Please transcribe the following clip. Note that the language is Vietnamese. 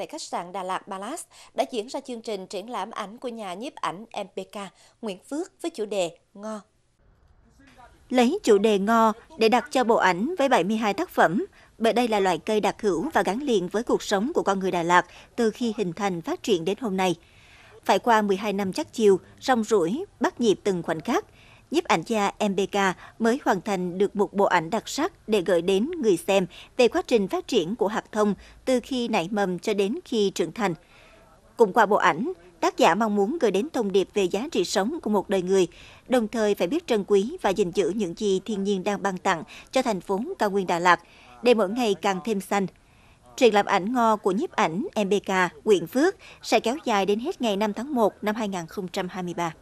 tại khách sạn Đà Lạt Palace đã diễn ra chương trình triển lãm ảnh của nhà nhiếp ảnh MPK Nguyễn Phước với chủ đề Ngo. Lấy chủ đề Ngo để đặt cho bộ ảnh với 72 tác phẩm, bởi đây là loại cây đặc hữu và gắn liền với cuộc sống của con người Đà Lạt từ khi hình thành phát triển đến hôm nay. Phải qua 12 năm chắc chiều, rong rủi, bắt nhịp từng khoảnh khắc – nhiếp ảnh gia MBK mới hoàn thành được một bộ ảnh đặc sắc để gửi đến người xem về quá trình phát triển của hạt thông từ khi nảy mầm cho đến khi trưởng thành. Cùng qua bộ ảnh, tác giả mong muốn gửi đến thông điệp về giá trị sống của một đời người, đồng thời phải biết trân quý và gìn giữ những gì thiên nhiên đang ban tặng cho thành phố cao nguyên Đà Lạt, để mỗi ngày càng thêm xanh. Triển lãm ảnh ngo của nhiếp ảnh MBK, Quyện Phước sẽ kéo dài đến hết ngày 5 tháng 1 năm 2023.